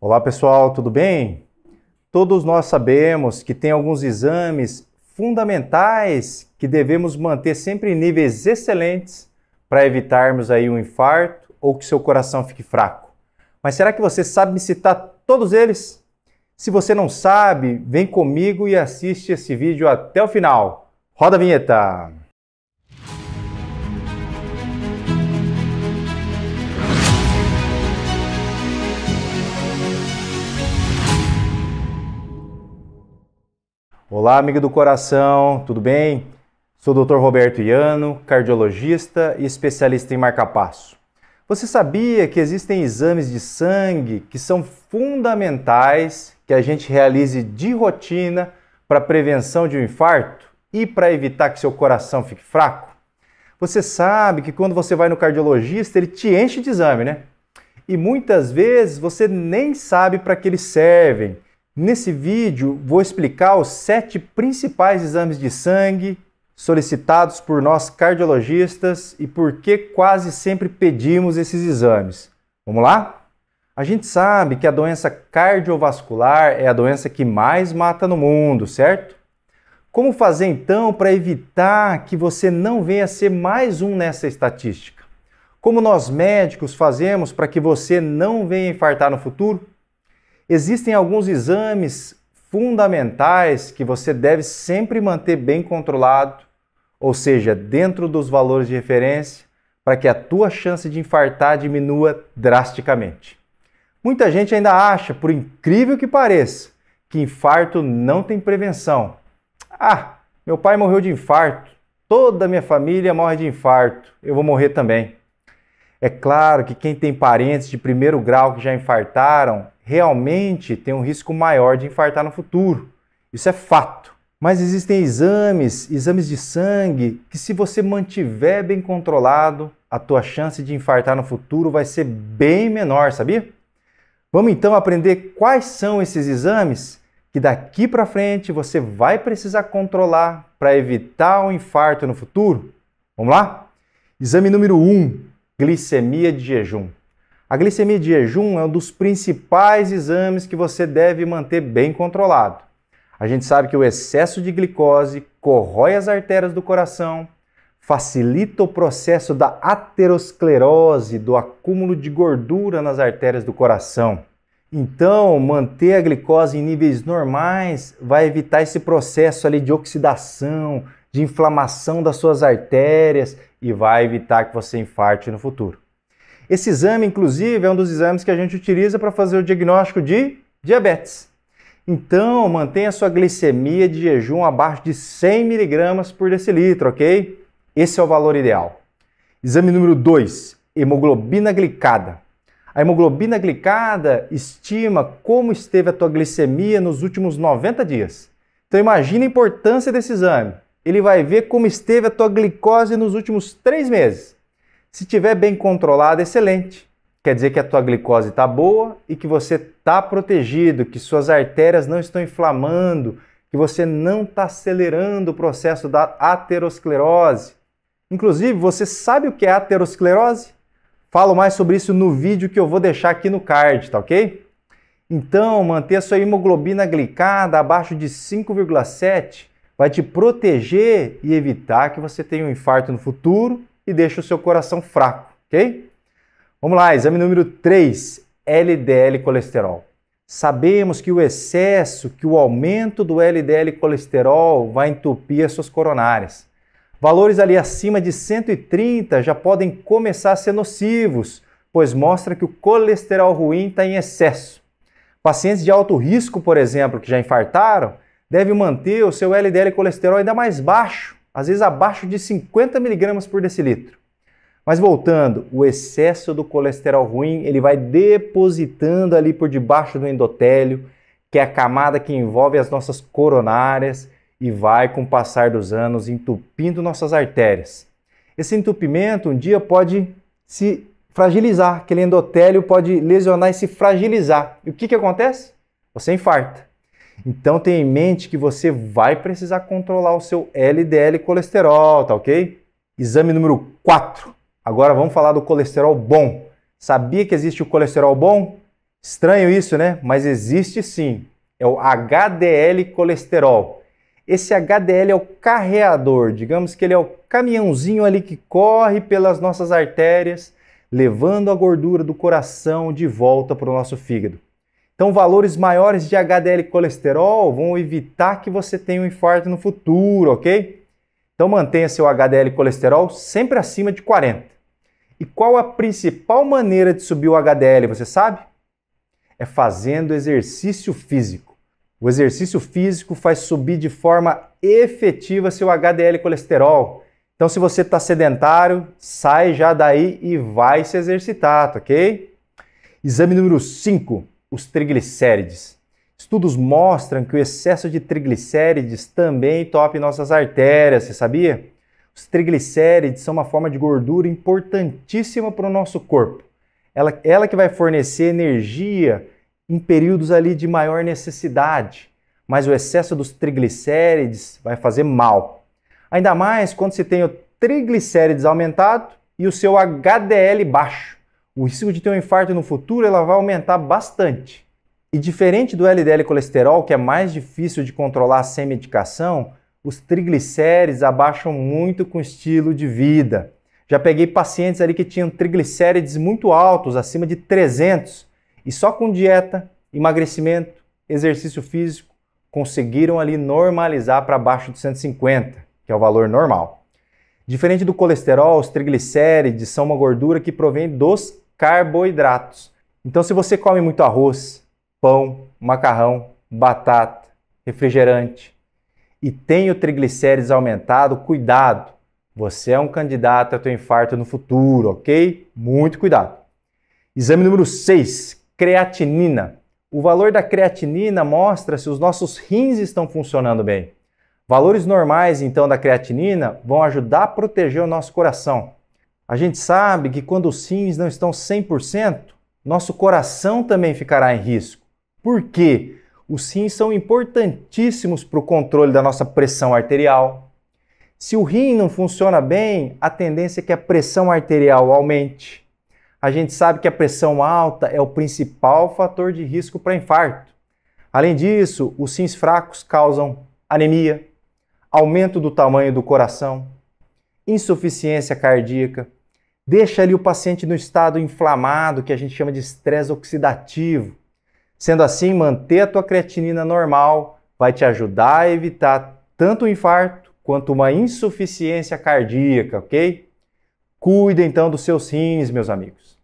Olá pessoal, tudo bem? Todos nós sabemos que tem alguns exames fundamentais que devemos manter sempre em níveis excelentes para evitarmos aí um infarto ou que seu coração fique fraco. Mas será que você sabe me citar todos eles? Se você não sabe, vem comigo e assiste esse vídeo até o final. Roda a vinheta! Olá, amigo do coração, tudo bem? Sou o Dr. Roberto Iano, cardiologista e especialista em marcapasso. Você sabia que existem exames de sangue que são fundamentais que a gente realize de rotina para prevenção de um infarto e para evitar que seu coração fique fraco? Você sabe que quando você vai no cardiologista, ele te enche de exame, né? E muitas vezes você nem sabe para que eles servem Nesse vídeo, vou explicar os sete principais exames de sangue solicitados por nós cardiologistas e por que quase sempre pedimos esses exames. Vamos lá? A gente sabe que a doença cardiovascular é a doença que mais mata no mundo, certo? Como fazer então para evitar que você não venha ser mais um nessa estatística? Como nós médicos fazemos para que você não venha infartar no futuro? Existem alguns exames fundamentais que você deve sempre manter bem controlado, ou seja, dentro dos valores de referência, para que a tua chance de infartar diminua drasticamente. Muita gente ainda acha, por incrível que pareça, que infarto não tem prevenção. Ah, meu pai morreu de infarto, toda a minha família morre de infarto, eu vou morrer também. É claro que quem tem parentes de primeiro grau que já infartaram realmente tem um risco maior de infartar no futuro. Isso é fato. Mas existem exames, exames de sangue, que se você mantiver bem controlado, a tua chance de infartar no futuro vai ser bem menor, sabia? Vamos então aprender quais são esses exames que daqui para frente você vai precisar controlar para evitar o um infarto no futuro? Vamos lá? Exame número 1, um, glicemia de jejum. A glicemia de jejum é um dos principais exames que você deve manter bem controlado. A gente sabe que o excesso de glicose corrói as artérias do coração, facilita o processo da aterosclerose, do acúmulo de gordura nas artérias do coração. Então, manter a glicose em níveis normais vai evitar esse processo ali de oxidação, de inflamação das suas artérias e vai evitar que você infarte no futuro. Esse exame, inclusive, é um dos exames que a gente utiliza para fazer o diagnóstico de diabetes. Então, mantenha sua glicemia de jejum abaixo de 100 mg por decilitro, ok? Esse é o valor ideal. Exame número 2, hemoglobina glicada. A hemoglobina glicada estima como esteve a tua glicemia nos últimos 90 dias. Então imagine a importância desse exame. Ele vai ver como esteve a tua glicose nos últimos 3 meses. Se tiver bem controlado, excelente. Quer dizer que a tua glicose está boa e que você está protegido, que suas artérias não estão inflamando, que você não está acelerando o processo da aterosclerose. Inclusive, você sabe o que é aterosclerose? Falo mais sobre isso no vídeo que eu vou deixar aqui no card, tá ok? Então, manter a sua hemoglobina glicada abaixo de 5,7 vai te proteger e evitar que você tenha um infarto no futuro e deixa o seu coração fraco, ok? Vamos lá, exame número 3, LDL colesterol. Sabemos que o excesso, que o aumento do LDL colesterol vai entupir as suas coronárias. Valores ali acima de 130 já podem começar a ser nocivos, pois mostra que o colesterol ruim está em excesso. Pacientes de alto risco, por exemplo, que já infartaram, devem manter o seu LDL colesterol ainda mais baixo, às vezes abaixo de 50 miligramas por decilitro. Mas voltando, o excesso do colesterol ruim ele vai depositando ali por debaixo do endotélio, que é a camada que envolve as nossas coronárias e vai, com o passar dos anos, entupindo nossas artérias. Esse entupimento um dia pode se fragilizar, aquele endotélio pode lesionar e se fragilizar. E o que, que acontece? Você infarta. Então tenha em mente que você vai precisar controlar o seu LDL colesterol, tá ok? Exame número 4. Agora vamos falar do colesterol bom. Sabia que existe o colesterol bom? Estranho isso, né? Mas existe sim. É o HDL colesterol. Esse HDL é o carreador, digamos que ele é o caminhãozinho ali que corre pelas nossas artérias, levando a gordura do coração de volta para o nosso fígado. Então, valores maiores de HDL colesterol vão evitar que você tenha um infarto no futuro, ok? Então, mantenha seu HDL colesterol sempre acima de 40. E qual a principal maneira de subir o HDL, você sabe? É fazendo exercício físico. O exercício físico faz subir de forma efetiva seu HDL colesterol. Então, se você está sedentário, sai já daí e vai se exercitar, tá ok? Exame número 5 os triglicérides. Estudos mostram que o excesso de triglicérides também tope nossas artérias, você sabia? Os triglicérides são uma forma de gordura importantíssima para o nosso corpo. Ela, ela que vai fornecer energia em períodos ali de maior necessidade, mas o excesso dos triglicérides vai fazer mal. Ainda mais quando se tem o triglicérides aumentado e o seu HDL baixo o risco de ter um infarto no futuro ela vai aumentar bastante. E diferente do LDL colesterol, que é mais difícil de controlar sem medicação, os triglicérides abaixam muito com o estilo de vida. Já peguei pacientes ali que tinham triglicérides muito altos, acima de 300, e só com dieta, emagrecimento, exercício físico, conseguiram ali normalizar para abaixo de 150, que é o valor normal. Diferente do colesterol, os triglicérides são uma gordura que provém dos carboidratos. Então, se você come muito arroz, pão, macarrão, batata, refrigerante e tem o triglicérides aumentado, cuidado! Você é um candidato a ter infarto no futuro, ok? Muito cuidado. Exame número 6, creatinina. O valor da creatinina mostra se os nossos rins estão funcionando bem. Valores normais, então, da creatinina vão ajudar a proteger o nosso coração. A gente sabe que quando os rins não estão 100%, nosso coração também ficará em risco. Por quê? Os rins são importantíssimos para o controle da nossa pressão arterial. Se o rim não funciona bem, a tendência é que a pressão arterial aumente. A gente sabe que a pressão alta é o principal fator de risco para infarto. Além disso, os rins fracos causam anemia, aumento do tamanho do coração, insuficiência cardíaca, deixa ali o paciente no estado inflamado, que a gente chama de estresse oxidativo. Sendo assim, manter a tua creatinina normal vai te ajudar a evitar tanto um infarto quanto uma insuficiência cardíaca, ok? Cuida então dos seus rins, meus amigos.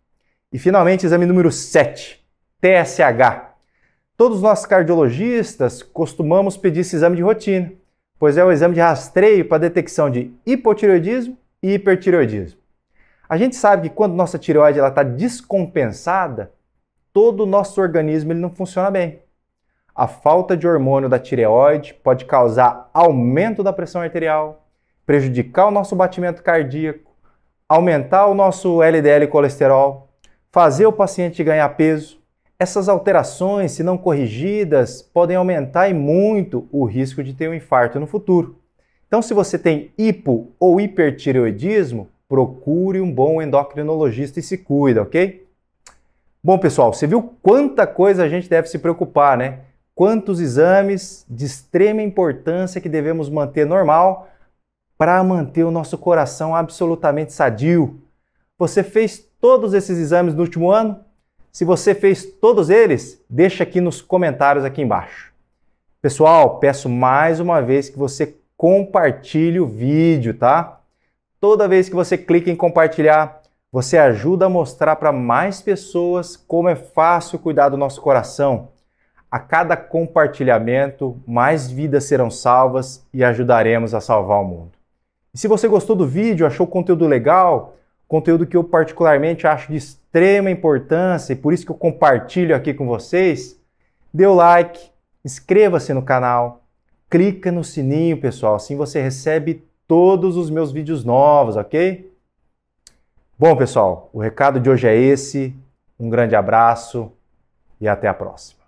E finalmente, exame número 7, TSH. Todos nós cardiologistas costumamos pedir esse exame de rotina, pois é o exame de rastreio para detecção de hipotireoidismo e hipertireoidismo. A gente sabe que quando nossa tireoide está descompensada, todo o nosso organismo ele não funciona bem. A falta de hormônio da tireoide pode causar aumento da pressão arterial, prejudicar o nosso batimento cardíaco, aumentar o nosso LDL colesterol, fazer o paciente ganhar peso. Essas alterações, se não corrigidas, podem aumentar e muito o risco de ter um infarto no futuro. Então, se você tem hipo ou hipertireoidismo, procure um bom endocrinologista e se cuida, ok? Bom, pessoal, você viu quanta coisa a gente deve se preocupar, né? Quantos exames de extrema importância que devemos manter normal para manter o nosso coração absolutamente sadio. Você fez todos esses exames no último ano? Se você fez todos eles, deixa aqui nos comentários aqui embaixo. Pessoal, peço mais uma vez que você compartilhe o vídeo, tá? Toda vez que você clica em compartilhar, você ajuda a mostrar para mais pessoas como é fácil cuidar do nosso coração. A cada compartilhamento, mais vidas serão salvas e ajudaremos a salvar o mundo. E se você gostou do vídeo, achou o conteúdo legal, conteúdo que eu particularmente acho de extrema importância e por isso que eu compartilho aqui com vocês, dê o like, inscreva-se no canal, clica no sininho, pessoal, assim você recebe todos os meus vídeos novos, ok? Bom, pessoal, o recado de hoje é esse. Um grande abraço e até a próxima.